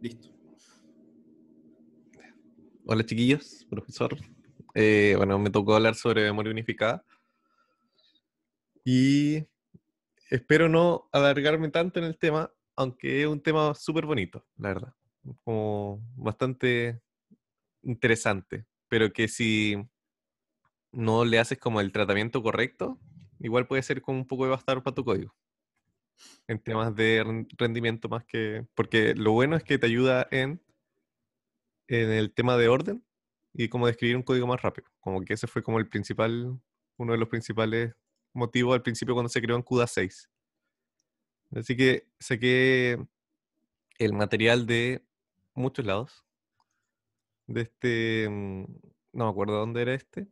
Listo. Hola chiquillos, profesor. Eh, bueno, me tocó hablar sobre memoria unificada. Y espero no alargarme tanto en el tema, aunque es un tema súper bonito, la verdad. Como bastante interesante, pero que si no le haces como el tratamiento correcto, igual puede ser como un poco de bastar para tu código en temas de rendimiento más que... Porque lo bueno es que te ayuda en, en el tema de orden y como describir un código más rápido. Como que ese fue como el principal, uno de los principales motivos al principio cuando se creó en CUDA 6. Así que saqué el material de muchos lados. De este, mm, no me acuerdo dónde era este.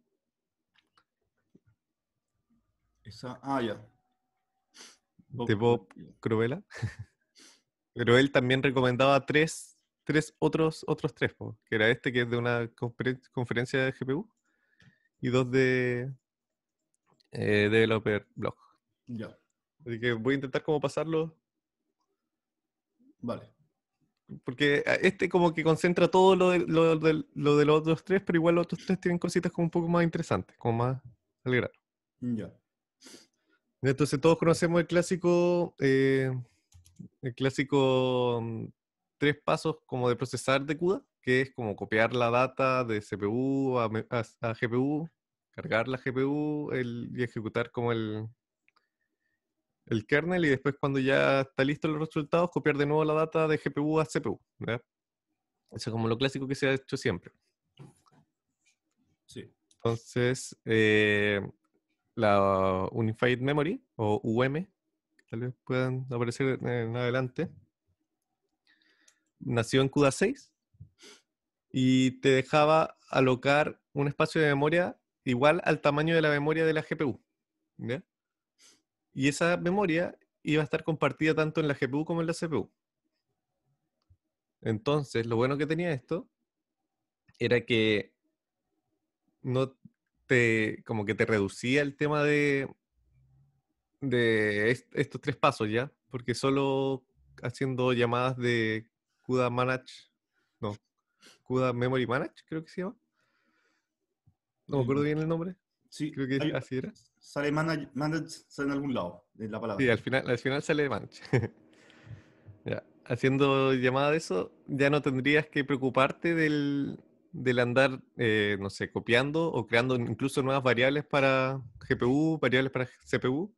Esa, ah, ya de Bob Cruella. Pero él también recomendaba tres, tres otros, otros tres, que era este que es de una conferencia de GPU y dos de eh, Developer Blog. Ya. Así que voy a intentar como pasarlo. Vale. Porque este como que concentra todo lo de, los otros tres, pero igual los otros tres tienen cositas como un poco más interesantes, como más al Ya. Entonces todos conocemos el clásico, eh, el clásico mm, tres pasos como de procesar de CUDA, que es como copiar la data de CPU a, GPU, cargar la GPU y ejecutar como el, el kernel y después cuando ya está listo los resultados, copiar de nuevo la data de GPU a CPU. ¿verdad? Eso es como lo clásico que se ha hecho siempre. Sí. Entonces, eh, la Unified Memory o UM, tal vez puedan aparecer en adelante, nació en CUDA 6 y te dejaba alocar un espacio de memoria igual al tamaño de la memoria de la GPU. Y esa memoria iba a estar compartida tanto en la GPU como en la CPU. Entonces, lo bueno que tenía esto era que no, como que te reducía el tema de, de estos tres pasos ya, porque solo haciendo llamadas de CUDA Manage, no, CUDA Memory Manage, creo que se llama. No me acuerdo mm. bien el nombre. Sí, creo que así era. Sale manage, manage, sale en algún lado, de la palabra. Sí, al final, al final sale manage. Haciendo llamadas de eso, ya no tendrías que preocuparte del, del andar, eh, no sé, copiando o creando incluso nuevas variables para GPU, variables para CPU,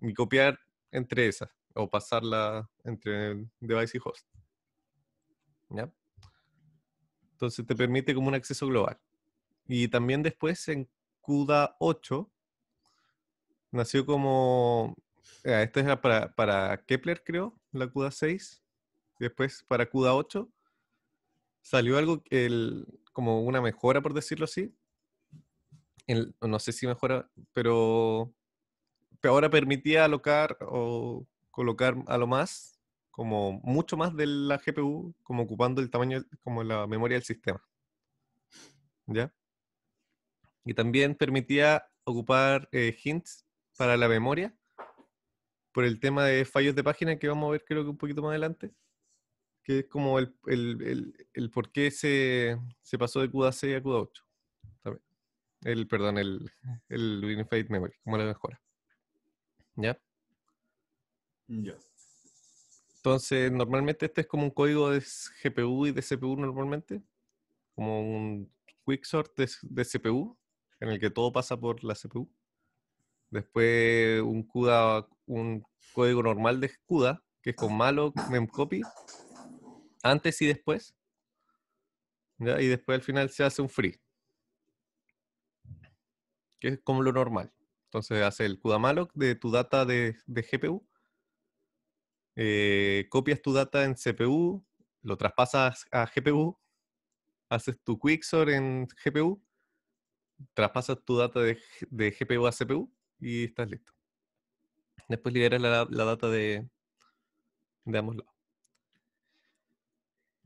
y copiar entre esas, o pasarla entre device y host. ¿Ya? Entonces te permite como un acceso global. Y también después en CUDA 8 nació como, eh, esta era para, para Kepler creo, la CUDA 6, después para CUDA 8 salió algo, el, como una mejora, por decirlo así. no sé si mejora, pero ahora permitía alocar o colocar a lo más, como mucho más de la GPU, como ocupando el tamaño, como la memoria del sistema. ¿Ya? Y también permitía ocupar eh, hints para la memoria por el tema de fallos de página que vamos a ver creo que un poquito más adelante que es como el, por qué se, se, pasó de CUDA 6 a CUDA 8. El, perdón, el, el Unified Memory, como la mejora. ¿Ya? Ya. Entonces, normalmente este es como un código de GPU y de CPU normalmente, como un quicksort de, de CPU, en el que todo pasa por la CPU. Después un CUDA, un código normal de CUDA, que es con ah. malo memcopy, antes y después. Y después al final se hace un free. Que es como lo normal. Entonces hace el malloc de tu data de, GPU. Eh, copias tu data en CPU, lo traspasas a GPU, haces tu Quicksort en GPU, traspasas tu data de, GPU a CPU y estás listo. Después liberas la, data de, de ambos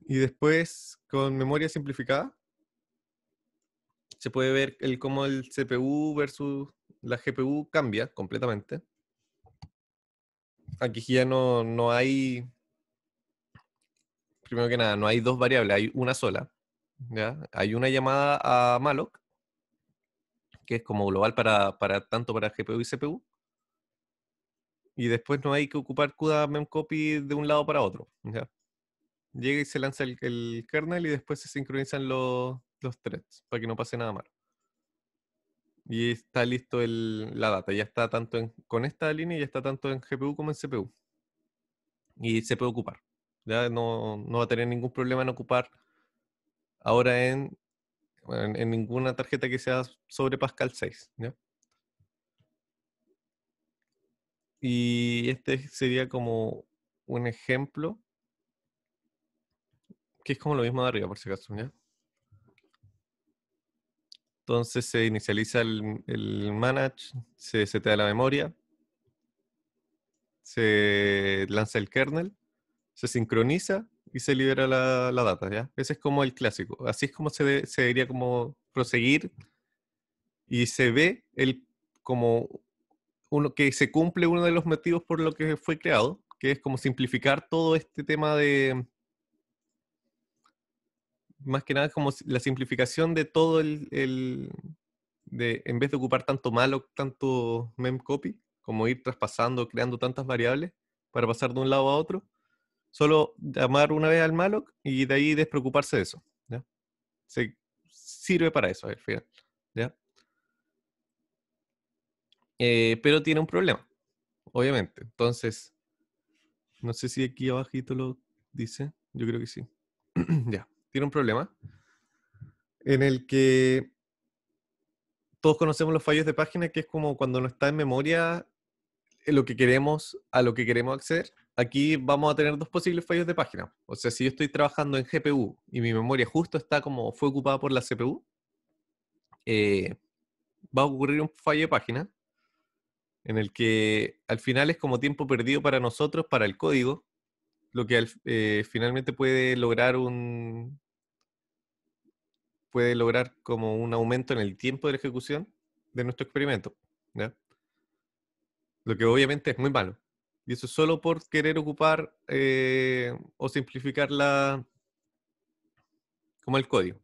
y después, con memoria simplificada, se puede ver el, cómo el CPU versus la GPU cambia completamente. Aquí ya no, no hay, primero que nada, no hay dos variables, hay una sola. Hay una llamada a malloc, que es como global para, tanto para GPU y CPU. Y después no hay que ocupar CUDA memcopy de un lado para otro. ¿ya? llega y se lanza el, kernel y después se sincronizan los, los threads para que no pase nada mal. Y está listo el, la data, ya está tanto con esta línea, ya está tanto en GPU como en CPU. Y se puede ocupar. Ya no, va a tener ningún problema en ocupar ahora en, ninguna tarjeta que sea sobre Pascal 6. Y este sería como un ejemplo que es como lo mismo de arriba, por si acaso, ¿ya? Entonces se inicializa el, el manage, se da la memoria, se lanza el kernel, se sincroniza y se libera la, data, ¿ya? Ese es como el clásico. Así es como se, debería como proseguir y se ve el, como uno, que se cumple uno de los motivos por lo que fue creado, que es como simplificar todo este tema de, más que nada es como la simplificación de todo el, de, en vez de ocupar tanto malloc, tanto memcopy, como ir traspasando, creando tantas variables para pasar de un lado a otro, solo llamar una vez al malloc y de ahí despreocuparse de eso. ¿ya? Se sirve para eso al final. ¿ya? Eh, pero tiene un problema, obviamente. Entonces, no sé si aquí abajito lo dice, yo creo que sí. ya tiene un problema en el que todos conocemos los fallos de página, que es como cuando no está en memoria lo que queremos, a lo que queremos acceder. Aquí vamos a tener dos posibles fallos de página. O sea, si yo estoy trabajando en GPU y mi memoria justo está como fue ocupada por la CPU, eh, va a ocurrir un fallo de página en el que al final es como tiempo perdido para nosotros, para el código, lo que eh, finalmente puede lograr un, puede lograr como un aumento en el tiempo de la ejecución de nuestro experimento. Lo que obviamente es muy malo. Y eso solo por querer ocupar eh, o simplificar la, como el código.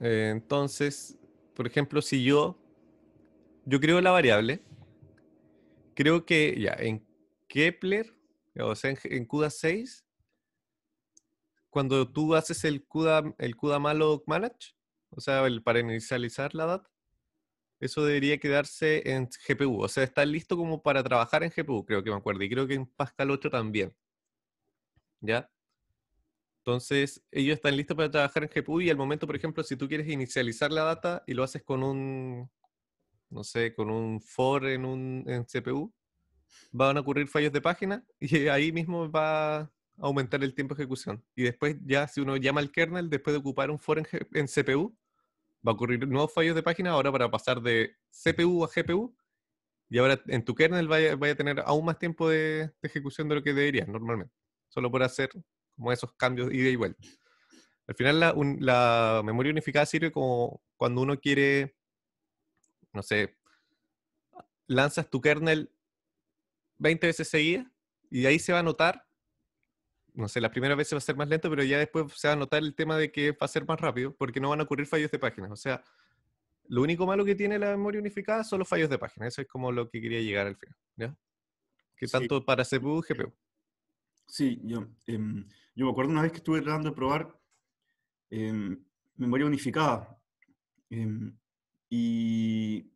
Eh, entonces, por ejemplo, si yo, yo creo la variable, creo que ya en Kepler, o sea, en, en CUDA 6, cuando tú haces el CUDA, el CUDA malo manage, o sea, el, para inicializar la data, eso debería quedarse en GPU. O sea, está listo como para trabajar en GPU, creo que me acuerdo. Y creo que en Pascal 8 también. ¿Ya? Entonces, ellos están listos para trabajar en GPU y al momento, por ejemplo, si tú quieres inicializar la data y lo haces con un, no sé, con un for en un en CPU, van a ocurrir fallos de página y ahí mismo va, aumentar el tiempo de ejecución. Y después ya, si uno llama al kernel, después de ocupar un for en, CPU, va a ocurrir nuevos fallos de página ahora para pasar de CPU a GPU. Y ahora en tu kernel vaya, a tener aún más tiempo de, ejecución de lo que deberías normalmente. Solo por hacer como esos cambios ida y vuelta. Al final la, la memoria unificada sirve como cuando uno quiere, no sé, lanzas tu kernel 20 veces seguidas y ahí se va a notar no sé, la primera vez se va a ser más lento, pero ya después se va a notar el tema de que va a ser más rápido, porque no van a ocurrir fallos de páginas. O sea, lo único malo que tiene la memoria unificada son los fallos de página. Eso es como lo que quería llegar al final. ¿ya? Que tanto para CPU, GPU. Sí, yo, em, yo me acuerdo una vez que estuve tratando de probar em, memoria unificada. Em, y,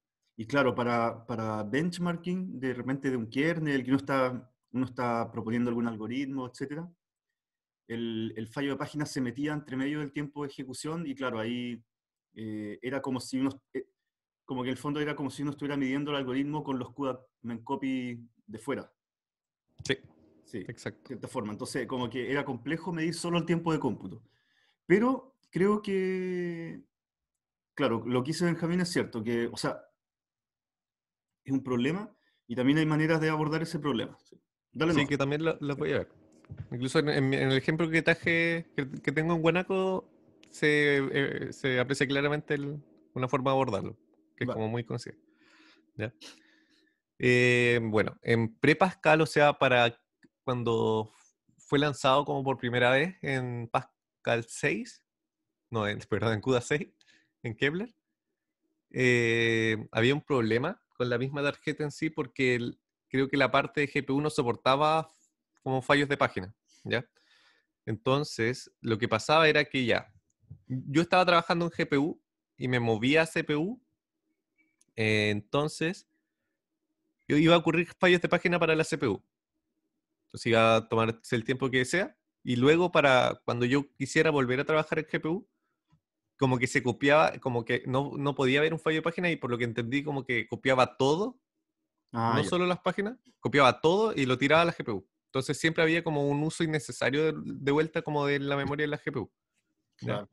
claro, para, para, benchmarking, de repente de un kernel, que uno está, uno está proponiendo algún algoritmo, etcétera, el, fallo de página se metía entre medio del tiempo de ejecución y claro, ahí eh, era como si uno, eh, como que el fondo era como si uno estuviera midiendo el algoritmo con los CUDA copy de fuera. Sí. Sí, exacto. De cierta forma. Entonces, como que era complejo medir solo el tiempo de cómputo. Pero creo que, claro, lo que dice Benjamín es cierto, que, o sea, es un problema y también hay maneras de abordar ese problema. sí, que también lo, voy a ver. Incluso en, el ejemplo que traje, que, tengo en Guanaco, se, eh, aprecia claramente una forma de abordarlo, que es como muy consciente. Eh, bueno, en pre-Pascal, o sea, para cuando fue lanzado como por primera vez en Pascal 6, no, en, perdón, en CUDA 6, en Kepler, eh, había un problema con la misma tarjeta en sí porque creo que la parte de GPU no soportaba como fallos de página, ¿ya? Entonces, lo que pasaba era que ya, yo estaba trabajando en GPU y me movía a CPU, eh, entonces yo iba a ocurrir fallos de página para la CPU. Entonces iba a tomarse el tiempo que sea y luego para cuando yo quisiera volver a trabajar en GPU, como que se copiaba, como que no, podía haber un fallo de página y por lo que entendí como que copiaba todo, ah, no solo las páginas, copiaba todo y lo tiraba a la GPU. Entonces siempre había como un uso innecesario de, vuelta como de la memoria de la GPU. Claro.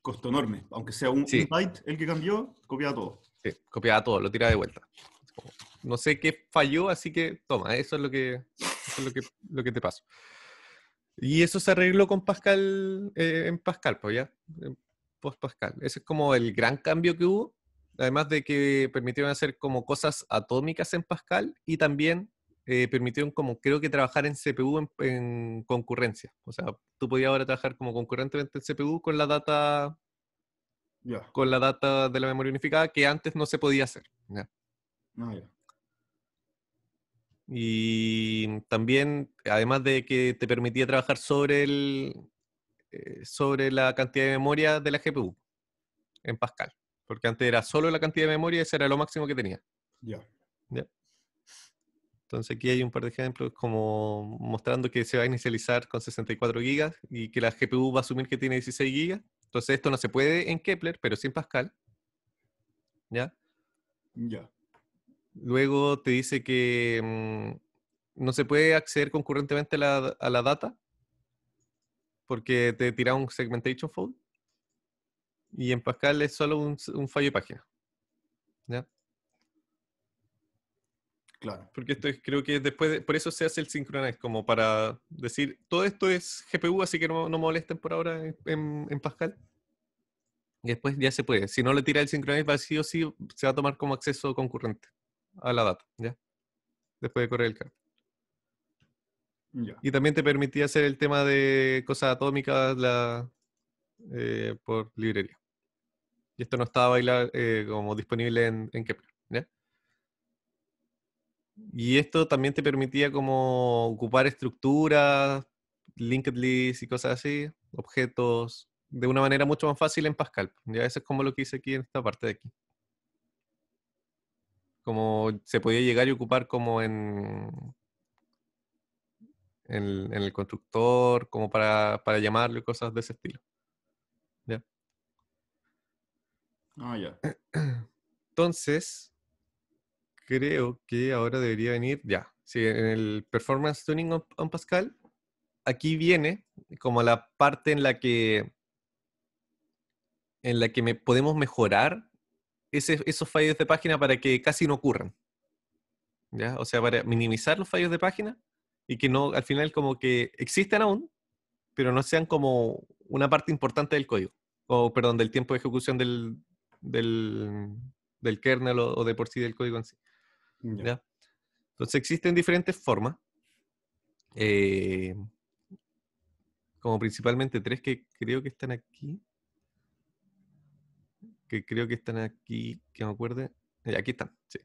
Costo enorme. Aunque sea un, byte el que cambió, copiaba todo. Sí, copiaba todo, lo tiraba de vuelta. No sé qué falló, así que toma, eso es lo que, lo que, lo que te pasó. Y eso se arregló con Pascal, eh, en Pascal, pues ya, post Pascal. Ese es como el gran cambio que hubo, además de que permitieron hacer como cosas atómicas en Pascal y también eh, permitieron como creo que trabajar en CPU en, concurrencia. O sea, tú podías ahora trabajar como concurrentemente en CPU con la data con la data de la memoria unificada que antes no se podía hacer. Ah, y también, además de que te permitía trabajar sobre el eh, sobre la cantidad de memoria de la GPU en Pascal. Porque antes era solo la cantidad de memoria, y ese era lo máximo que tenía. Ya. Entonces aquí hay un par de ejemplos como mostrando que se va a inicializar con 64 gigas y que la GPU va a asumir que tiene 16 gigas. Entonces esto no se puede en Kepler, pero sí en Pascal. ¿Ya? Ya. Luego te dice que mm, no se puede acceder concurrentemente a la, data porque te tira un segmentation fault. Y en Pascal es solo un, un fallo de página. ¿Ya? Claro. Porque esto es, creo que después, por eso se hace el synchronize, como para decir, todo esto es GPU, así que no, molesten por ahora en, Pascal. Y después ya se puede. Si no le tira el synchronize vacío, sí, se va a tomar como acceso concurrente a la data, ¿ya? Después de correr el card. Y también te permitía hacer el tema de cosas atómicas la, eh, por librería. Y esto no estaba eh, como disponible en, en Kepler. Y esto también te permitía como ocupar estructuras, linked lists y cosas así, objetos, de una manera mucho más fácil en Pascal. Ya eso es como lo que hice aquí en esta parte de aquí. Como se podía llegar y ocupar como en, en, en el constructor, como para, para llamarlo y cosas de ese estilo. ¿Ya? Ah, ya. Entonces, creo que ahora debería venir, ya, si en el Performance Tuning on, Pascal, aquí viene como la parte en la que en la que podemos mejorar esos fallos de página para que casi no ocurran. ¿Ya? O sea, para minimizar los fallos de página y que no, al final como que existan aún, pero no sean como una parte importante del código, o perdón, del tiempo de ejecución del, del, kernel o, de por sí del código en sí. Entonces existen diferentes formas, eh, como principalmente tres que creo que están aquí, que creo que están aquí, que me acuerde, eh, aquí están, sí.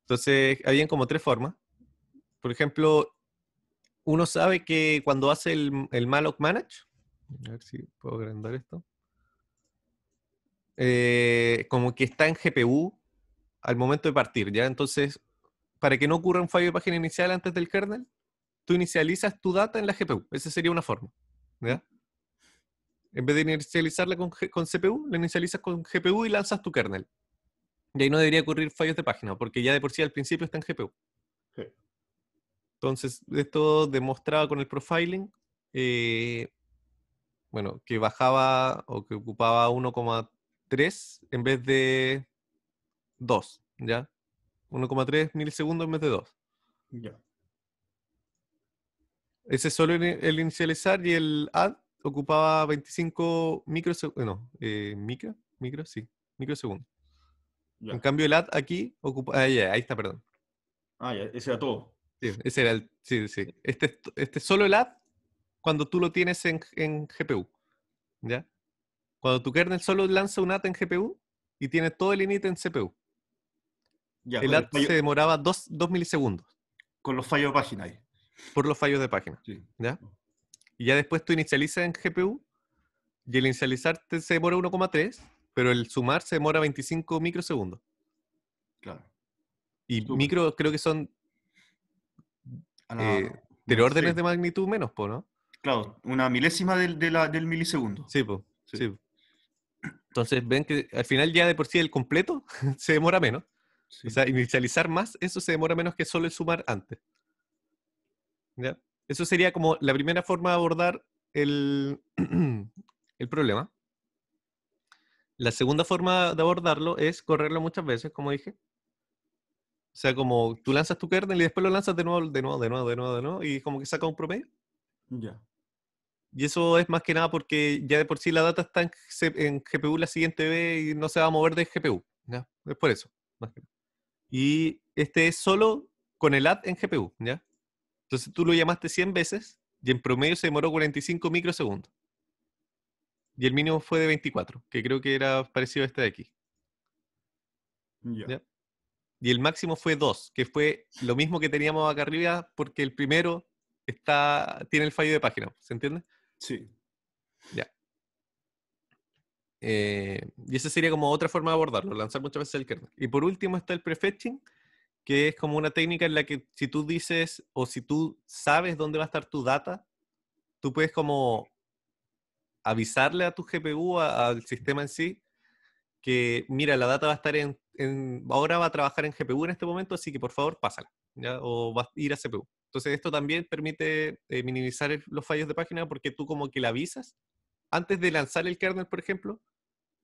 Entonces, habían como tres formas. Por ejemplo, uno sabe que cuando hace el, malloc manage, a ver si puedo agrandar esto, eh, como que está en GPU al momento de partir, ¿ya? Entonces, para que no ocurra un fallo de página inicial antes del kernel, tú inicializas tu data en la GPU. Esa sería una forma, ¿ya? En vez de inicializarla con, con CPU, la inicializas con GPU y lanzas tu kernel. Y ahí no debería ocurrir fallos de página, porque ya de por sí al principio está en GPU. Entonces, esto demostraba con el profiling, eh, bueno, que bajaba o que ocupaba 1,3 en vez de 2, ¿ya? 1,3 milisegundos en vez de 2. Ya. Ese solo el inicializar y el add ocupaba 25 microsegundos. No, eh, micro, micro, sí, microsegundos. En cambio, el ad aquí ocupa. Ah, ahí está, perdón. Ah, ya, ese era todo. ese era el. Sí, sí. Este, este solo el ad cuando tú lo tienes en, en GPU. ¿Ya? Cuando tu kernel solo lanza un ad en GPU y tiene todo el init en CPU el ad se demoraba 2 milisegundos. Con los fallos de página Por los fallos de página. Y ya después tú inicializas en GPU y el inicializar se demora 1,3, pero el sumar se demora 25 microsegundos. Claro. Y micro creo que son eh, de órdenes de magnitud menos, ¿no? Claro, una milésima del, del milisegundo. Sí, pues. Entonces ven que al final ya de por sí el completo se demora menos. O sea, inicializar más, eso se demora menos que solo el sumar antes. Eso sería como la primera forma de abordar el, el problema. La segunda forma de abordarlo es correrlo muchas veces, como dije. O sea, como tú lanzas tu kernel y después lo lanzas de nuevo, de nuevo, de nuevo, de nuevo, de y como que saca un promedio. Ya. Y eso es más que nada porque ya de por sí la data está en, GPU la siguiente vez y no se va a mover de GPU. Es por eso. Más y este es solo con el app en GPU, ¿ya? Entonces tú lo llamaste 100 veces y en promedio se demoró 45 microsegundos. Y el mínimo fue de 24, que creo que era parecido a este de aquí. ¿Ya? Y el máximo fue 2, que fue lo mismo que teníamos acá arriba porque el primero está, tiene el fallo de página, ¿se entiende? Sí. Ya. Eh, y esa sería como otra forma de abordarlo, lanzar muchas veces el kernel. Y por último está el prefetching, que es como una técnica en la que si tú dices o si tú sabes dónde va a estar tu data, tú puedes como avisarle a tu GPU, al sistema en sí, que mira, la data va a estar en, ahora va a trabajar en GPU en este momento, así que por favor pásala, o va a ir a CPU. Entonces esto también permite eh, minimizar los fallos de página porque tú como que la avisas antes de lanzar el kernel, por ejemplo,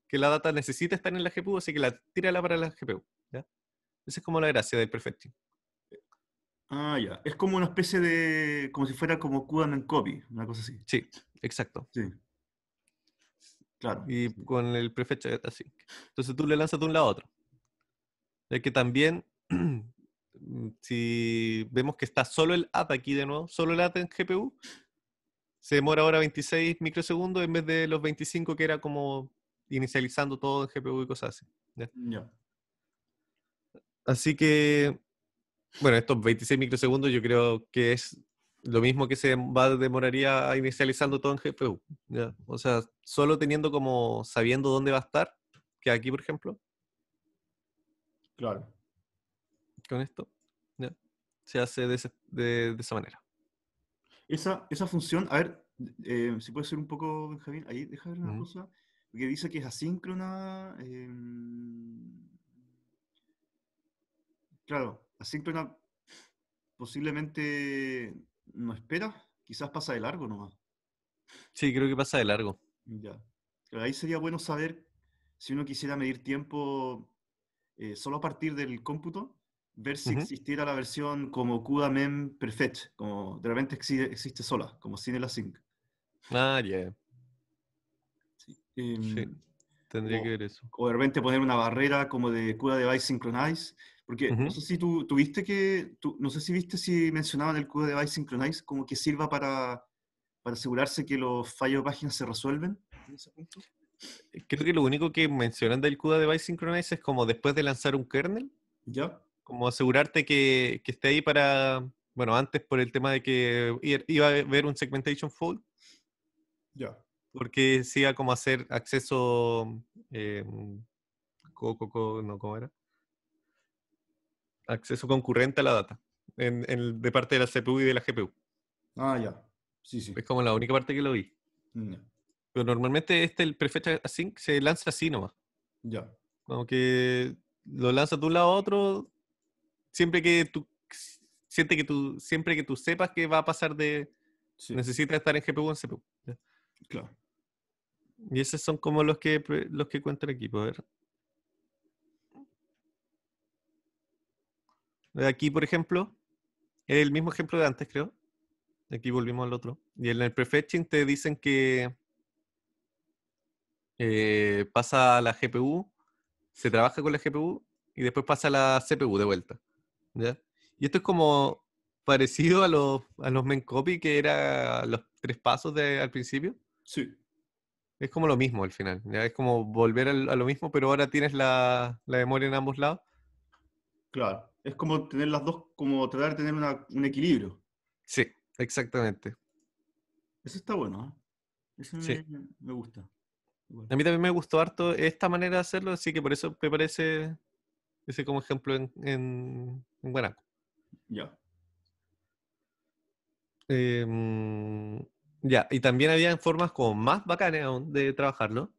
que la data necesita estar en la GPU, así que la tírala para la GPU. Esa es como la gracia del prefetching. Ah, ya. Es como una especie de. como si fuera como QAnon copy, una cosa así. Sí, exacto. Sí. Claro. Y con el prefetch eh, así. Entonces tú le lanzas de un lado a otro. Ya que también, si vemos que está solo el app aquí de nuevo, solo el app en GPU, se demora ahora 26 microsegundos en vez de los 25 que era como inicializando todo en GPU y cosas así. Así que, bueno, estos 26 microsegundos yo creo que es lo mismo que se va, demoraría inicializando todo en GPU. O sea, solo teniendo como sabiendo dónde va a estar, que aquí, por ejemplo. Claro. Con esto, se hace de esa manera. Esa, función, a ver, eh, si puede ser un poco, Benjamín, ahí deja ver una cosa, que dice que es asíncrona. Em, claro, asíncrona posiblemente no espera, quizás pasa de largo nomás. Sí, creo que pasa de largo. Ya. ahí sería bueno saber si uno quisiera medir tiempo eh, solo a partir del cómputo, ver si existiera la versión como CUDA MEM Perfect, como de repente existe, sola, como sin La Sync. Ah, em, Sí. Tendría que ver eso. O de repente poner una barrera como de CUDA Device Synchronize, porque no sé si tú tuviste que, no sé si viste si mencionaban el CUDA Device Synchronize como que sirva para, para asegurarse que los fallos de páginas se resuelven Creo que lo único que mencionan del CUDA Device Synchronize es como después de lanzar un kernel. Ya como asegurarte que, esté ahí para, bueno, antes por el tema de que iba a ver un segmentation fault. Ya. Porque siga como hacer acceso, eh, no, ¿cómo era? Acceso concurrente a la data, en, de parte de la CPU y de la GPU. Ah, ya. Sí, sí. Es como la única parte que lo vi. Mm, Pero normalmente este, el Prefetch Async, se lanza así nomás. Ya. Como que lo lanza de un lado a otro, siempre que tú siente que tú siempre que tú sepas que va a pasar de necesitas estar en GPU o en CPU. Claro. Y esos son como los que los que cuenta el equipo, a ver. Aquí, por ejemplo, es el mismo ejemplo de antes, creo. Aquí volvimos al otro. Y en el prefetching te dicen que eh, pasa a la GPU, se trabaja con la GPU y después pasa la CPU de vuelta. Y esto es como parecido a los, a los que era los tres pasos de, al principio. Sí. Es como lo mismo al final. Es como volver a, lo mismo, pero ahora tienes la, memoria en ambos lados. Claro. Es como tener las dos, como tratar de tener un equilibrio. Sí, exactamente. Eso está bueno. ¿eh? Eso me, me gusta. A mí también me gustó harto esta manera de hacerlo, así que por eso me parece ese como ejemplo en, en, Guanaco. Ya. Em, ya, y también había formas como más bacanas aún de trabajarlo,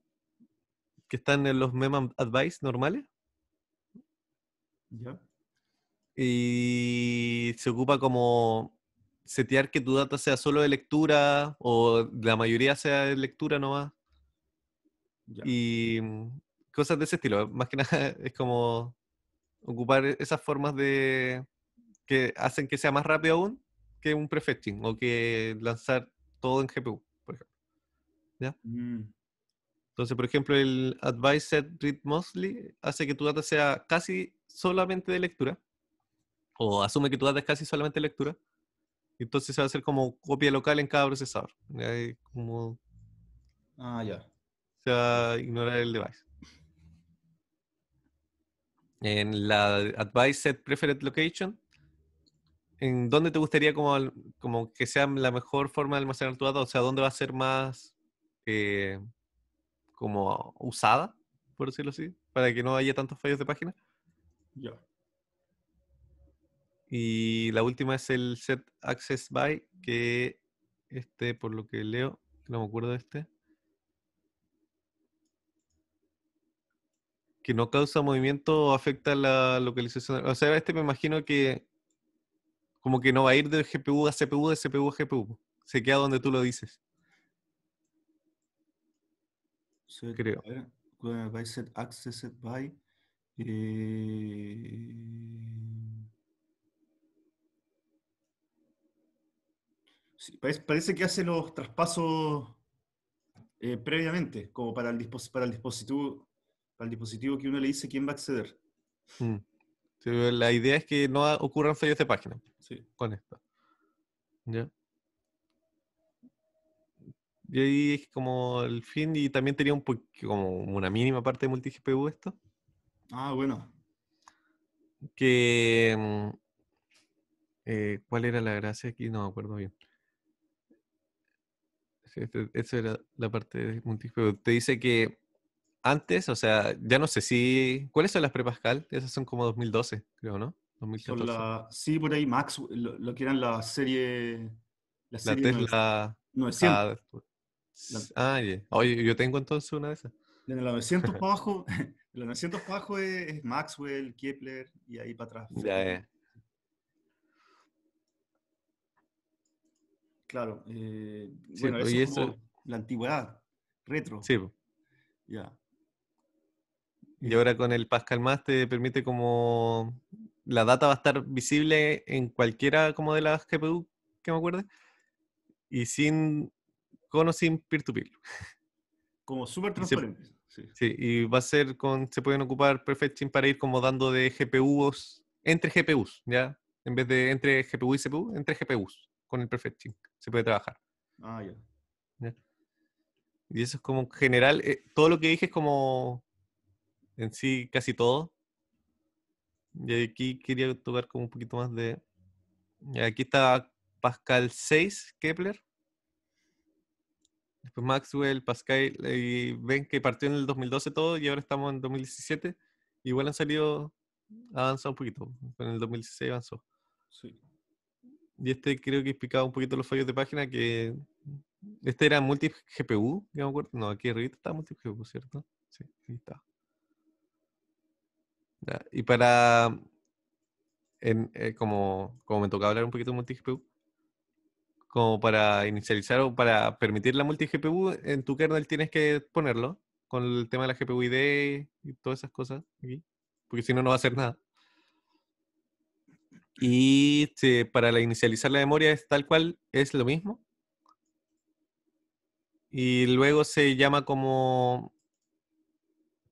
que están en los meme advice normales. Ya. Y se ocupa como setear que tu data sea solo de lectura o la mayoría sea de lectura nomás. Y mm, cosas de ese estilo. Más que nada es como ocupar e-, esas formas de que hacen que sea más rápido aún que un prefetching o que lanzar todo en GPU, por ejemplo. ¿Ya? Mm. Entonces, por ejemplo, el Set Read Mostly hace que tu data sea casi solamente de lectura, o asume que tu data es casi solamente de lectura, y entonces se va a hacer como copia local en cada procesador. Como... Ah, ya. Se va a ignorar el device en la Advice Set Preferred Location, ¿en dónde te gustaría como, como que sea la mejor forma de almacenar tu data? O sea, ¿dónde va a ser más eh, como usada, por decirlo así, para que no haya tantos fallos de página? Ya. Y la última es el set access by, que este, por lo que leo, no me acuerdo de este. que no causa movimiento afecta la localización. O sea, este me imagino que como que no va a ir de GPU a CPU, de CPU a GPU. Se queda donde tú lo dices. Set, Creo. By set accessed by. Eh, parece, que hace los traspasos eh, previamente, como para el, para el dispositivo al dispositivo que uno le dice quién va a acceder. Mm. La idea es que no ocurran fallos de página sí. con esto. ¿Ya? Y ahí es como el fin, y también tenía un como una mínima parte de multi-GPU esto. Ah, bueno. Que. Mm, eh, ¿Cuál era la gracia aquí? No me acuerdo bien. Este, esa era la parte de multi Te dice que antes, o sea, ya no sé si... ¿Cuáles son las pre Esas son como 2012, creo, ¿no? 2014. sí, por ahí, Max, lo, que eran la serie... La, Tesla Tesla... 900. Ah, yeah. Oye, yo tengo entonces una de esas. De los 900 para abajo, de los 900 para abajo es, Maxwell, Kepler y ahí para atrás. Ya, Claro. Eh, bueno, eso es como la antigüedad, retro. Sí. Ya. Y ahora con el Pascal Más te permite como la data va a estar visible en cualquiera como de las GPU que me acuerde y sin con o sin peer-to-peer. Como súper transparente. sí. y va a ser con, se pueden ocupar prefetching para ir como dando de GPUs, entre GPUs, ¿ya? En vez de entre GPU y CPU, entre GPUs, con el prefetching se puede trabajar. Ah, ya. Y eso es como general, eh, todo lo que dije es como en sí casi todo. Y aquí quería tocar como un poquito más de... Aquí está Pascal 6, Kepler. Después Maxwell, Pascal, y ven que partió en el 2012 todo y ahora estamos en 2017. Igual han salido, avanzado un poquito. En el 2016 avanzó. Sí. Y este creo que explicaba un poquito los fallos de página que... Este era multi GPU, No, aquí arriba está multi GPU, ¿cierto? Sí, ahí está y para, eh, como, me toca hablar un poquito de multi-GPU, como para inicializar o para permitir la multi-GPU, en tu kernel tienes que ponerlo con el tema de la GPU ID y todas esas cosas porque si no, no va a hacer nada. Y para inicializar la memoria es tal cual, es lo mismo. Y luego se llama como...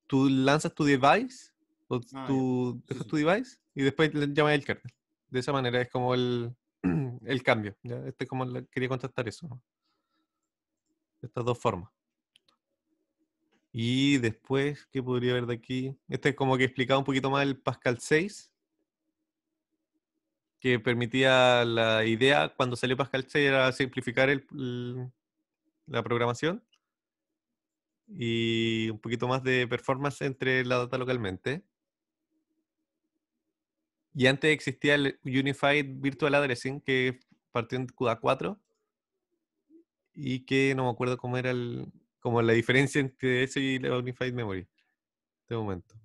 Tú lanzas tu device tú ah, tu device y después llama llamas el kernel. De esa manera es como el, el cambio. Este es como quería contestar eso. de Estas dos formas. Y después, ¿qué podría haber de aquí? Este es como que explicaba un poquito más el Pascal 6, que permitía la idea, cuando salió Pascal 6, era simplificar el, la programación y un poquito más de performance entre la data localmente. Y antes existía el Unified Virtual Addressing, que partió en CUDA 4, y que no me acuerdo cómo era como la diferencia entre eso y la Unified Memory, de momento.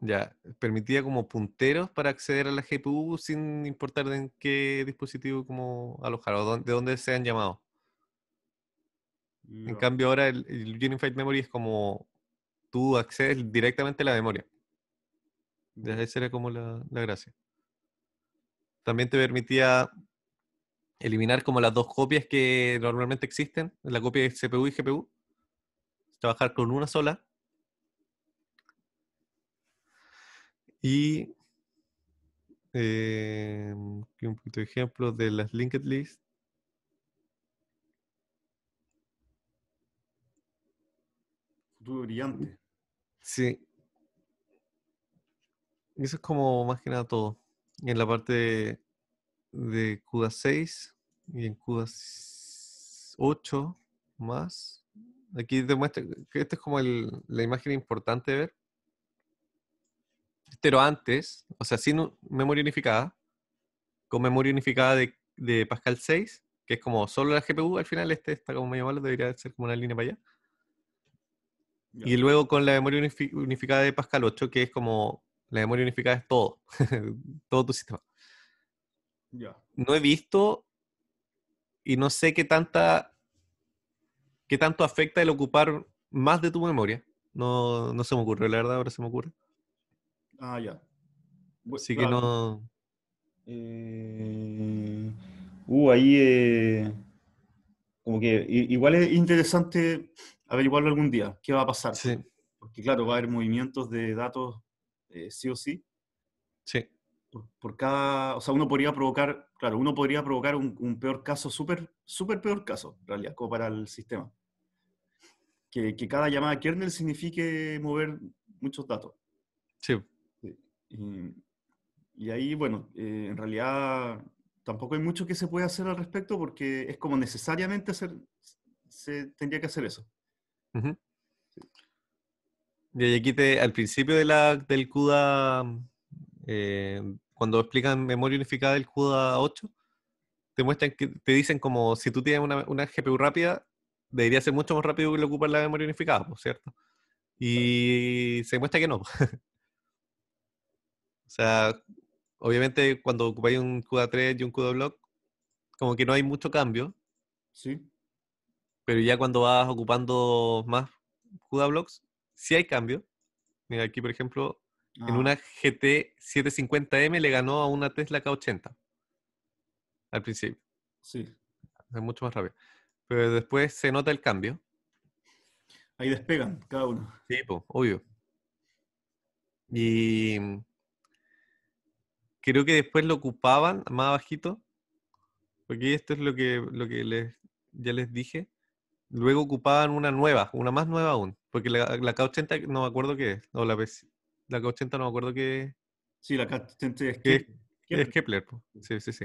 Ya, permitía como punteros para acceder a la GPU sin importar en qué dispositivo como alojar o de dónde sean llamado. En cambio, ahora el, Unified Memory es como tú accedes directamente a la memoria. Mm. esa era como la, gracia. También te permitía eliminar como las dos copias que normalmente existen, la copia de CPU y GPU, trabajar con una sola. Y em, un poquito de ejemplo de las linked list. brillante. Sí. Eso es como más que nada todo. en la parte de, CUDA 6 y en CUDA 8 más. Aquí demuestra que esta es como la imagen importante de ver. Pero antes, o sea, sin memoria unificada, con memoria unificada de, de Pascal 6, que es como solo la GPU, al final este está como medio malo, debería ser como una línea para allá y luego con la memoria unificada de Pascal 8, que es como la memoria unificada es todo, todo tu sistema. Ya. No he visto y no sé qué tanta qué tanto afecta el ocupar más de tu memoria. No, no se me ocurre, la verdad, ahora se me ocurre. Ah, ya. sí que no. Eh, uh, ahí eh, como que igual es interesante averiguarlo algún día, qué va a pasar. Porque claro, va a haber movimientos de datos eh, sí o sí. Sí. Por, cada, o sea, uno podría provocar, claro, uno podría provocar un, peor caso, súper, súper peor caso, en realidad, como para el sistema. Que, cada llamada kernel signifique mover muchos datos. Sí. Y, ahí, bueno, eh, en realidad tampoco hay mucho que se puede hacer al respecto porque es como necesariamente hacer, se tendría que hacer eso. Y aquí te, al principio del CUDA, eh, cuando explican memoria unificada del CUDA 8, te muestran que te dicen como si tú tienes una, GPU rápida, debería ser mucho más rápido que lo ocupar la memoria unificada, pues, ¿cierto? Y se muestra que no. o sea, obviamente cuando ocupáis un CUDA 3 y un CUDA Block, como que no hay mucho cambio. Sí. Pero ya cuando vas ocupando más CUDA blocks, sí hay cambio. Mira, aquí, por ejemplo, en ah. una GT 750M le ganó a una Tesla K80 al principio. Sí. Es mucho más rápido. Pero después se nota el cambio. Ahí despegan cada uno. Sí, obvio. Y creo que después lo ocupaban más bajito. Porque esto es lo que, lo que les, ya les dije. Luego ocupaban una nueva, una más nueva aún, porque la, K80 no me acuerdo qué es, o la, la K80 no me acuerdo qué Sí, la K80 es, Kepler. Es Kepler sí, sí, sí.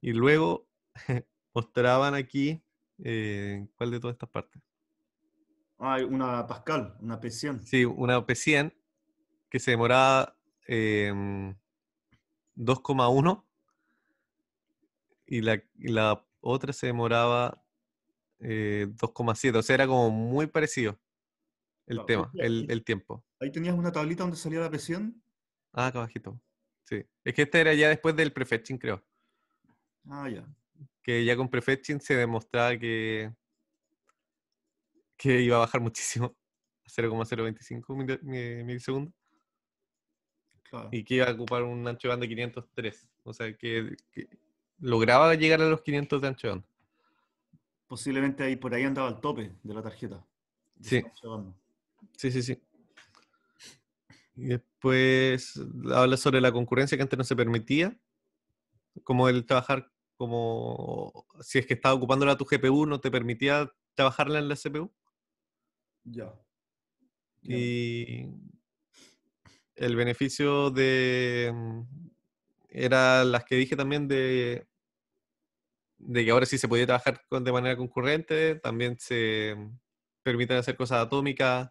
Y luego mostraban aquí, eh, ¿cuál de todas estas partes? Ah, una Pascal, una P100. Sí, una P100 que se demoraba 2,1 em, y la, y la otra se demoraba eh, 2,7. O sea, era como muy parecido el tema, el, tiempo. Ahí tenías una tablita donde salía la presión. Ah, acá abajito. Sí. Es que este era ya después del prefetching, creo. Ah, ya. Que ya con prefetching se demostraba que, que iba a bajar muchísimo. A 0,025 milisegundos. Claro. Y que iba a ocupar un ancho de banda de 503. O sea, que, que lograba llegar a los 500 de ancho de banda posiblemente ahí por ahí andaba al tope de la tarjeta. Sí. Sí, sí, Y después habla sobre la concurrencia que antes no se permitía, como el trabajar como si es que estaba ocupándola tu GPU, no te permitía trabajarla en la CPU. Ya. Y el beneficio de mm, era las que dije también de de que ahora sí se podía trabajar con, de manera concurrente, también se mm, permiten hacer cosas atómicas,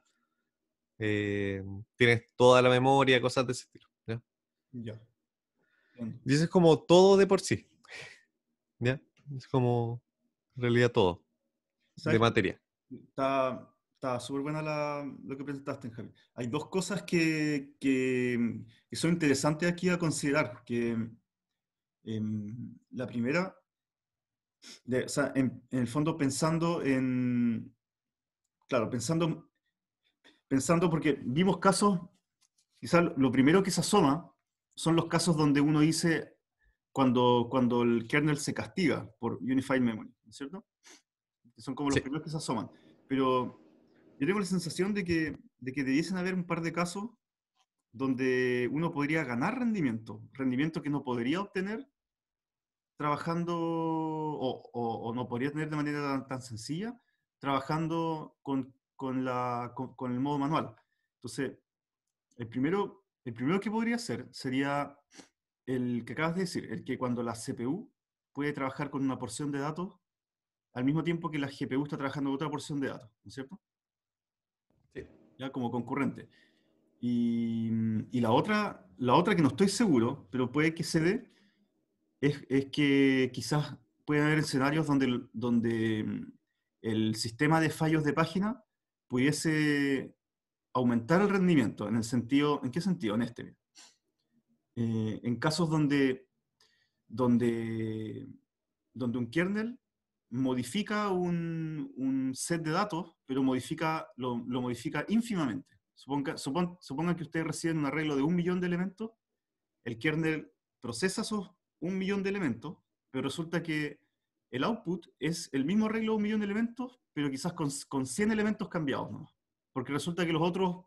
eh, tienes toda la memoria, cosas de ese estilo. ¿ya? Ya. Y eso es como todo de por sí. ¿Ya? Es como en realidad todo. De materia. Está, Está súper buena la, lo que presentaste, Javi. Hay dos cosas que, que, mm, son interesantes aquí a considerar. Que, mm, em, la primera en, el fondo pensando en, claro, pensando, pensando porque vimos casos, quizás lo primero que se asoma son los casos donde uno dice cuando, cuando el kernel se castiga por Unified Memory, es cierto? Son como los primeros que se asoman. Pero yo tengo la sensación de que, de que debiesen haber un par de casos donde uno podría ganar rendimiento, rendimiento que no podría obtener trabajando, o, no podría tener de manera tan, sencilla, trabajando con, con la, con, el modo manual. Entonces, el primero, el primero que podría hacer sería el que acabas de decir, el que cuando la CPU puede trabajar con una porción de datos al mismo tiempo que la GPU está trabajando con otra porción de datos, ¿no es cierto? Sí. Ya como concurrente. Y, y, la, otra, la otra que no estoy seguro, pero puede que se dé, es, es que quizás puede haber escenarios donde, donde mm, el sistema de fallos de página pudiese aumentar el rendimiento, en el sentido, ¿en qué sentido? En este. Eh, en casos donde, donde, donde un kernel modifica un, un set de datos, pero modifica, lo, lo modifica ínfimamente. supongan que ustedes reciben un arreglo de un millón de elementos, el kernel procesa esos un millón de elementos, pero resulta que el output es el mismo arreglo de un millón de elementos, pero quizás con, con 100 elementos cambiados ¿no? Porque resulta que los otros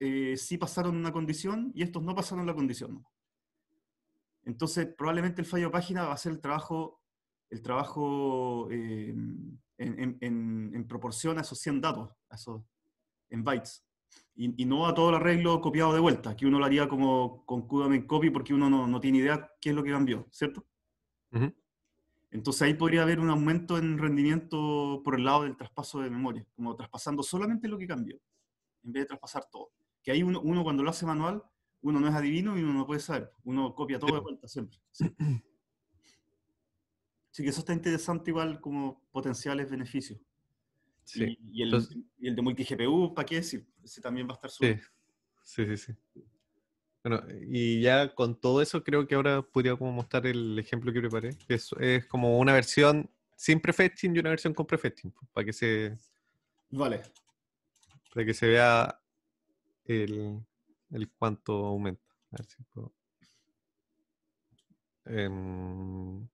eh, sí pasaron una condición y estos no pasaron la condición. ¿no? Entonces, probablemente el fallo de página va a ser el trabajo, el trabajo eh, en, en, en, en, proporción a esos 100 datos, a esos, en bytes y, no a todo el arreglo copiado de vuelta, que uno lo haría como con QDM copy porque uno no, tiene idea qué es lo que cambió, ¿cierto? Entonces ahí podría haber un aumento en rendimiento por el lado del traspaso de memoria, como traspasando solamente lo que cambió, en vez de traspasar todo. Que ahí uno, cuando lo hace manual, uno no es adivino y uno no puede saber, uno copia todo de vuelta siempre. ¿sí? Así que eso está interesante igual como potenciales beneficios. Y, el, de multi-GPU, ¿para qué decir? Ese también va a estar su. Sí. sí, sí, Bueno, y ya con todo eso creo que ahora podría como mostrar el ejemplo que preparé. es, como una versión sin prefetching y una versión con prefetching, pues, para que se... Vale. Para que se vea el, cuánto aumenta. A ver si puedo. Em,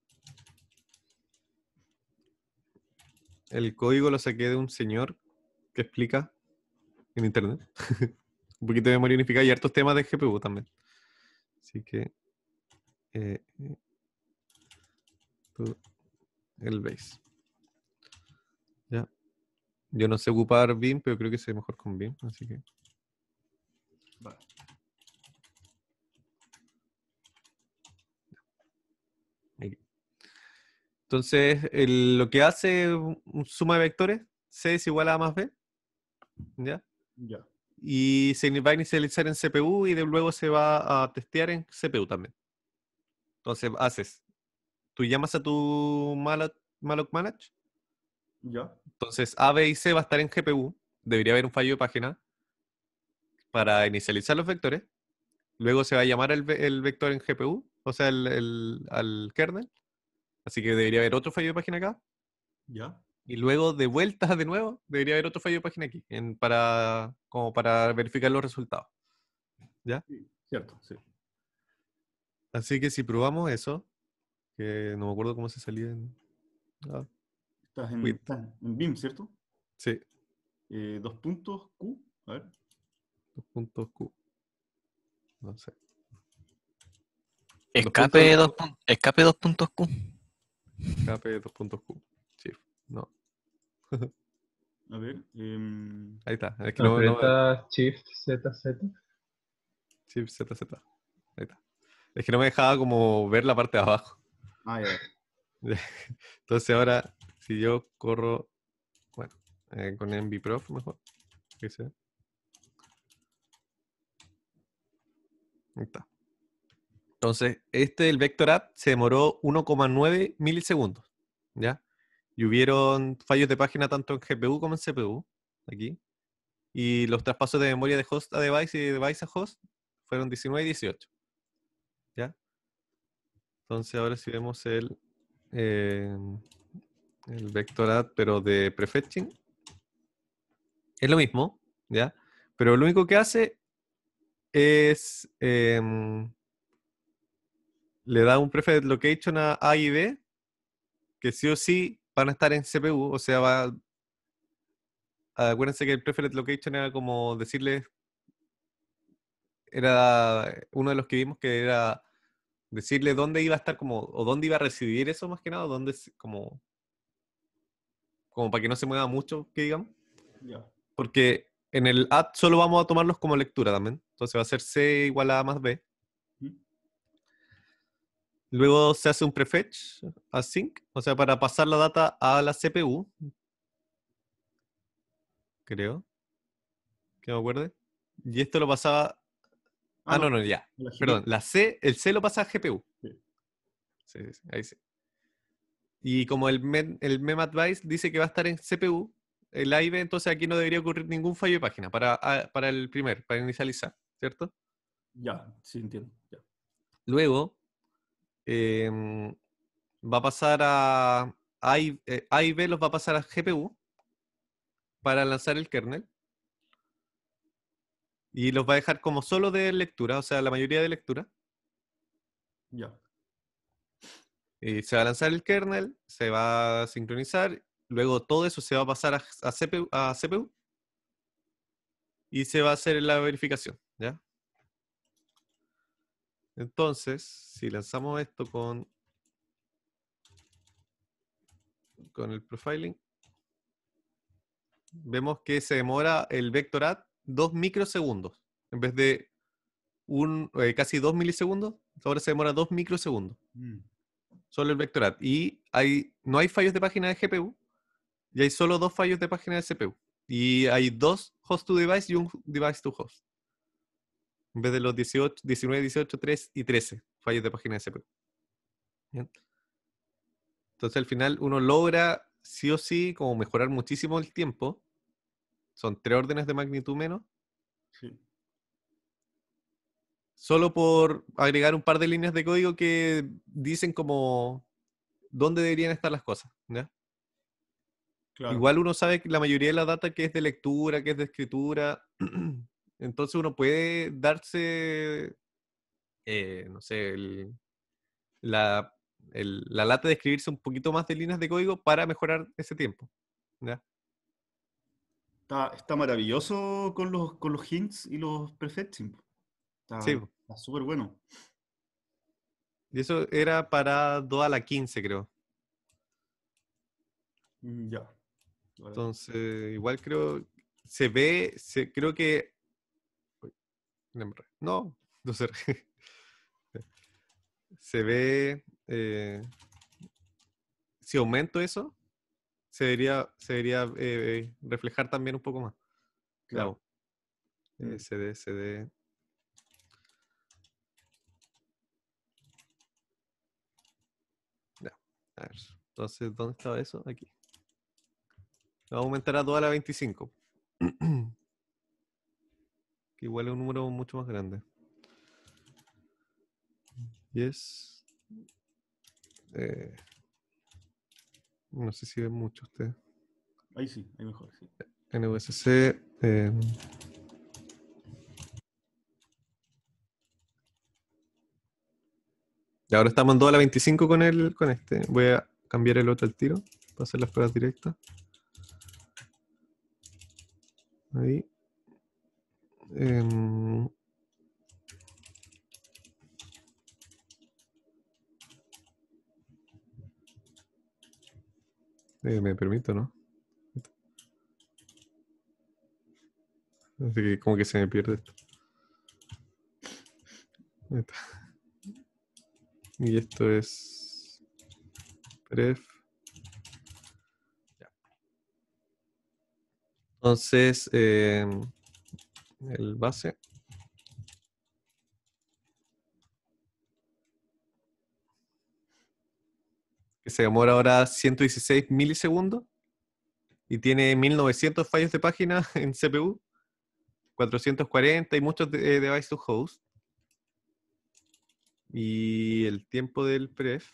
El código lo saqué de un señor que explica en internet. un poquito de memoria unificada y hartos temas de GPU también. Así que. Eh, el base. Ya. Yo no sé ocupar BIM, pero creo que sé mejor con BIM, así que. Entonces, lo que hace suma de vectores, C es igual a A más B. ¿Ya? Ya. Y se va a inicializar en CPU y de luego se va a testear en CPU también. Entonces, haces. Tú llamas a tu malloc, manage. Ya. Entonces, A, B y C va a estar en GPU. Debería haber un fallo de página para inicializar los vectores. Luego se va a llamar el, vector en GPU, o sea, el, el, al kernel. Así que debería haber otro fallo de página acá. Ya. Y luego de vuelta de nuevo, debería haber otro fallo de página aquí, en, para, como para verificar los resultados. ¿Ya? Sí, cierto, sí. Así que si probamos eso, que no me acuerdo cómo se salía en... Ah, estás, en, BIM, ¿cierto? Sí. Eh, dos puntos Q, a ver. Dos puntos Q. No sé. Escape dos escape dos puntos Q. KP2.q. shift, no. A ver. Em, Ahí está. Es que no, no... Shift ZZ. Shift ZZ. Ahí está. Es que no me dejaba como ver la parte de abajo. Ah, Entonces ahora, si yo corro, bueno, eh, con Prof mejor. ¿Qué Ahí está. Entonces, este el vector app, se demoró 1,9 milisegundos, ¿ya? Y hubieron fallos de página tanto en GPU como en CPU, aquí. Y los traspasos de memoria de host a device y de device a host fueron 19 y 18, ¿ya? Entonces, ahora si vemos el, eh, el vector add, pero de prefetching. Es lo mismo, ¿ya? Pero lo único que hace es... Em, le da un preferred location a A y B, que sí o sí van a estar en CPU, o sea, va... Ah, acuérdense que el preferred location era como decirle era uno de los que vimos que era decirle dónde iba a estar como, o dónde iba a recibir eso más que nada, dónde como, como para que no se mueva mucho, que digamos. Porque en el app solo vamos a tomarlos como lectura también. Entonces va a ser C igual a A más B. Luego se hace un prefetch async, o sea, para pasar la data a la CPU. Creo. Que me acuerde. Y esto lo pasaba. Ah, ah no, no, ya. Perdón, la C, el C lo pasa a GPU. Sí, sí, sí ahí sí. Y como el, mem, MemAdvice dice que va a estar en CPU, el ib entonces aquí no debería ocurrir ningún fallo de página para, ah, el primer, para inicializar, ¿cierto? Ya, sí entiendo. Luego, Em, va a pasar a eh, A y, B los va a pasar a GPU para lanzar el kernel. Y los va a dejar como solo de lectura, o sea, la mayoría de lectura. Ya. Y se va a lanzar el kernel, se va a sincronizar, luego todo eso se va a pasar a, CPU, a CPU, y se va a hacer la verificación, ¿ya? Entonces, si lanzamos esto con, con el profiling, vemos que se demora el vector add dos microsegundos. En vez de un, eh, casi dos milisegundos, ahora se demora dos microsegundos. Mm. Solo el vector add. Y hay, no hay fallos de página de GPU, y hay solo dos fallos de página de CPU. Y hay dos host to device y un device to host en vez de los 19, 18, 3 y 13 fallos de página de ¿Bien? Entonces al final uno logra sí o sí como mejorar muchísimo el tiempo. Son tres órdenes de magnitud menos. Solo por agregar un par de líneas de código que dicen como dónde deberían estar las cosas. Igual uno sabe que la mayoría de la data que es de lectura, que es de escritura, Entonces uno puede darse, eh, no sé, la, lata de escribirse un poquito más de líneas de código para mejorar ese tiempo. Está, maravilloso con los, con los hints y los prefetching. Está súper bueno. Y eso era para 2 a la 15, creo. Mm, ya. Entonces, igual creo, se ve, creo que no, no sé Se ve. Eh, si aumento eso, se debería, se eh, reflejar también un poco más. Claro. Eh, mm. Se Eh, CD, Ya. A ver. Entonces, ¿dónde estaba eso? Aquí. Aumentará toda la 25. igual es un número mucho más grande. Yes. Eh, no sé si ve mucho usted. Ahí sí, ahí mejor, sí. NVSC... Em, y ahora estamos en a la 25 con, el, con este. Voy a cambiar el otro al tiro para hacer las pruebas directas. Ahí. Em, eh, me permito, ¿no? Así que como que se me pierde esto. Y esto es pref. Entonces, eh, el base. Que se demora ahora 116 milisegundos y tiene 1900 fallos de página en CPU, 440 y muchos de, eh, device to host. Y el tiempo del pref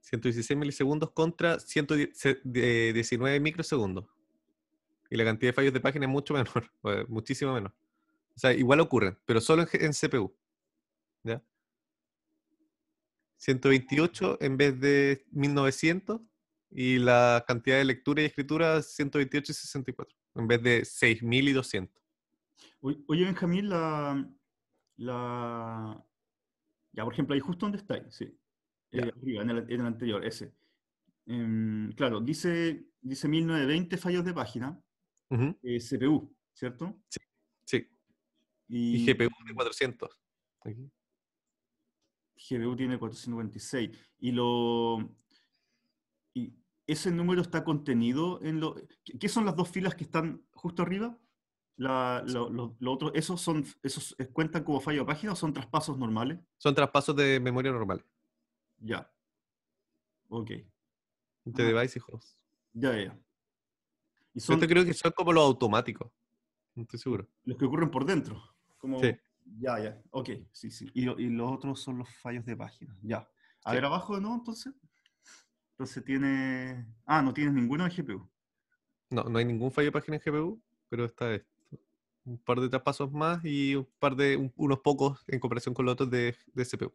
116 milisegundos contra 119 eh, microsegundos y la cantidad de fallos de página es mucho menor, eh, muchísimo menor. O sea, igual ocurre, pero solo en, CPU. ¿Ya? 128 en vez de 1900 y la cantidad de lectura y escritura 128 y 64 en vez de 6200. Oye, Benjamín, la, la. Ya, por ejemplo, ahí justo donde estáis, sí. Eh, arriba, en el, anterior, ese. Em, claro, dice, dice 1920 fallos de página eh, CPU, ¿cierto? Sí. Y, GPU de 400. GPU tiene 496. Y lo. Y ese número está contenido en lo. ¿Qué son las dos filas que están justo arriba? ¿Esos son esos eh, cuentan como fallo de página o son traspasos normales? Son traspasos de memoria normal. Ya. Ok. De ah. device Ya, ya yo creo que son como los automáticos. No estoy seguro. Los que ocurren por dentro. Como, Ya, ya. Ok, sí, sí. Y, los otros son los fallos de página. Ya. A ver, abajo no, entonces. Entonces tiene. Ah, no tienes ninguno en GPU. No, no hay ningún fallo de página en GPU, pero está esto. Un par de traspasos más y un par de unos pocos en comparación con los otros de, de CPU.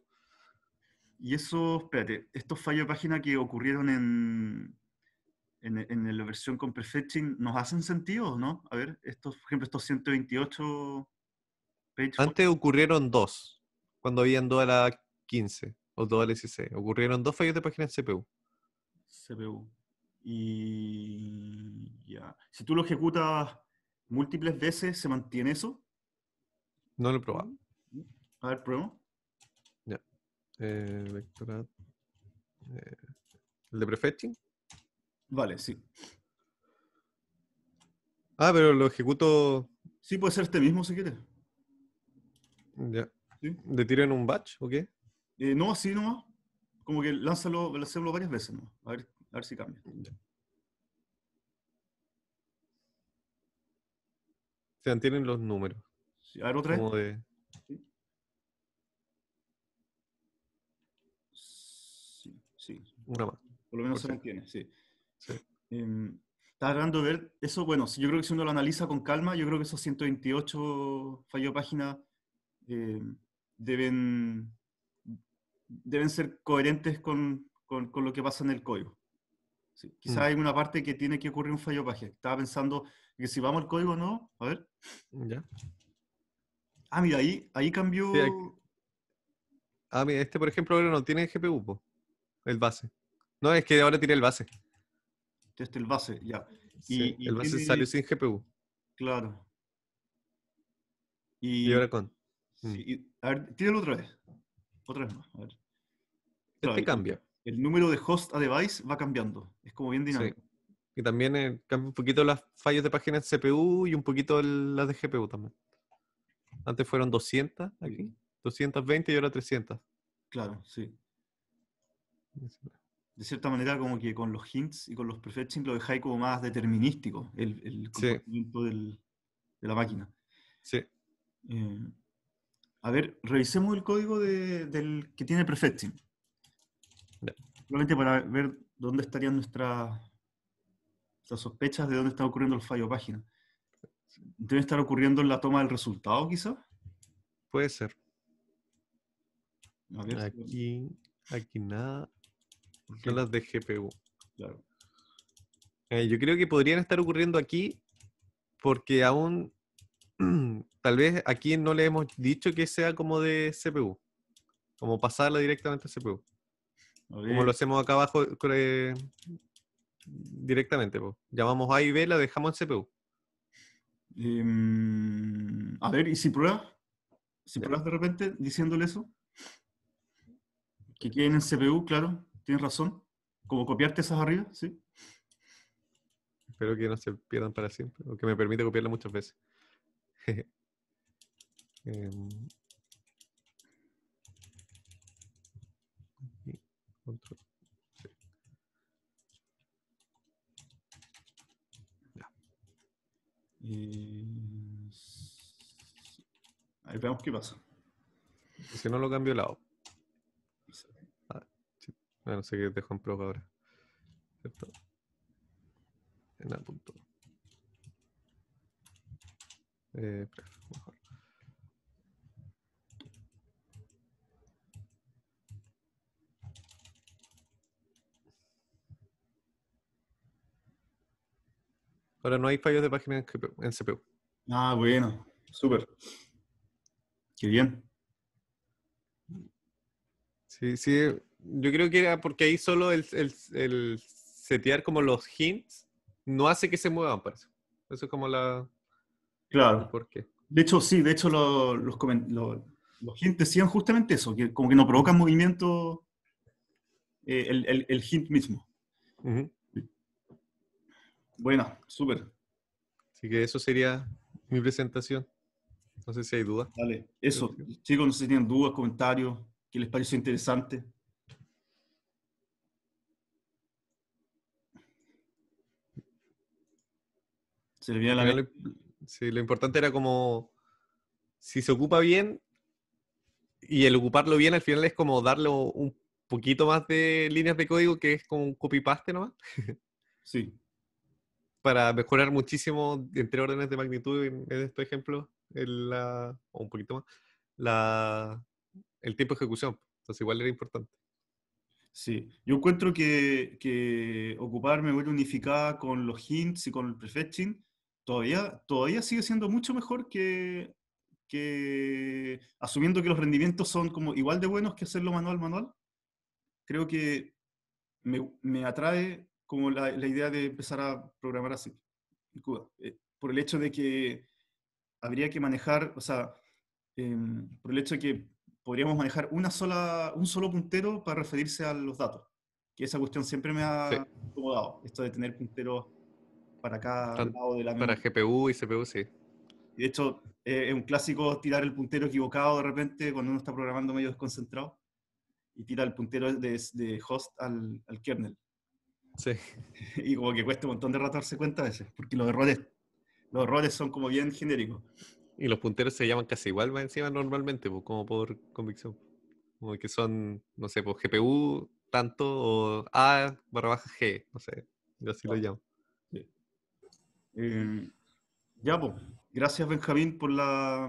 Y eso, espérate, estos fallos de página que ocurrieron en, en, la versión con prefetching nos hacen sentido, ¿no? A ver, estos, por ejemplo, estos 128 page Antes ocurrieron dos, cuando habían 2 a la 15 o 2 a la 16. Ocurrieron dos fallos de página en CPU. CPU. Y ya. Si tú lo ejecutas múltiples veces, ¿se mantiene eso? No lo he probado. A ver, pruebo. Ya. vectorat. Eh, eh, ¿El de prefetching? Vale, sí. Ah, pero lo ejecuto. Sí, puede ser este mismo si quieres. Ya. ¿Sí? ¿De tiro en un batch o qué? Eh, no, así nomás. Como que lánzalo, varias veces nomás. A ver, si cambia. Se mantienen los números. a ver otra vez. Sí. sí. Una más. Por lo menos se mantiene, sí. Sí. Em, estaba ver eso, bueno, yo creo que si uno lo analiza con calma, yo creo que esos 128 fallo páginas deben, deben ser coherentes con, con, lo que pasa en el código. Quizás mm. hay una parte que tiene que ocurrir un fallo página. Estaba pensando que si vamos al código no, a ver. Ya. Ah, mira, ahí, ahí cambió. ah, mira, este por ejemplo ahora no tiene GPU, el base. No, es que ahora tiene el base es el base, ya. y, el base salió sin GPU. Claro. Y, ahora con. Sí, mm. a ver, tíralo otra vez. Otra vez más. A ver. este cambia. El número de host a device va cambiando. Es como bien dinámico. Y también eh, cambia un poquito las fallas de páginas CPU y un poquito las de GPU también. Antes fueron 200 aquí, 220 y ahora 300. Claro, sí de cierta manera como que con los hints y con los prefetching lo dejáis como más determinístico el, comportamiento de la máquina. Sí. Eh, a ver, revisemos el código del que tiene prefetching. Solamente para ver dónde estarían nuestras, sospechas de dónde está ocurriendo el fallo página. ¿Debe estar ocurriendo en la toma del resultado, quizás? Puede ser. A ver, aquí, aquí nada no las de GPU. Claro. Eh, yo creo que podrían estar ocurriendo aquí porque aún tal vez aquí no le hemos dicho que sea como de CPU, como pasarla directamente a CPU. Como lo hacemos acá abajo directamente. Llamamos A y B, la dejamos en CPU. Em, a ver, ¿y si pruebas? ¿Si pruebas de repente diciéndole eso? Que quieren en CPU, claro. Tienes razón. Como copiarte esas arriba, sí. Espero que no se pierdan para siempre, o que me permite copiarla muchas veces. Em, ahí veamos qué pasa. Si no lo cambio el lado. Ah, no sé qué dejo en prueba ahora. ¿Cierto? En punto. Eh, ahora no hay fallos de página en, en CPU. Ah, bueno, súper. Qué bien. Sí, sí, yo creo que era porque ahí solo el, el, el setear como los hints no hace que se muevan, parece. Eso es como la... Claro. ¿Por qué? De hecho, sí, de hecho los, los hints decían justamente eso, que como que no provocan movimiento eh, el, el, el, hint mismo. Bueno, súper. Así que eso sería mi presentación. No sé si hay dudas. eso. Chicos, no sé si tienen dudas, comentarios, que les pareció interesante. lo, importante era como, si se ocupa bien, y el ocuparlo bien al final es como darle un poquito más de líneas de código que es como un copy-paste nomás. Sí. Para mejorar muchísimo entre órdenes de magnitud, en este ejemplo, el, la, o un poquito más, el tiempo de ejecución. Entonces igual era importante. Sí, yo encuentro que, que ocuparme vuelve unificada con los hints y con el prefetching todavía, sigue siendo mucho mejor que, asumiendo que los rendimientos son como igual de buenos que hacerlo manual manual. Creo que me, atrae como la, idea de empezar a programar así, eh, por el hecho de que habría que manejar, o sea, em, por el hecho de que podríamos manejar una sola, un solo puntero para referirse a los datos, que esa cuestión siempre me ha acomodado, esto de tener punteros para cada lado de la Para GPU y CPU, sí. Y de hecho, eh, es un clásico tirar el puntero equivocado de repente cuando uno está programando medio desconcentrado y tira el puntero de, host al, kernel. Sí. Y como que cuesta un montón de rato darse cuenta a veces, porque los errores, los errores son como bien genéricos. Y los punteros se llaman casi igual va encima normalmente, pues, como por convicción. Como que son, no sé, por pues, GPU tanto o A barra baja G, no sé, yo así lo llamo. Eh, ya, pues. Gracias, Benjamín, por la,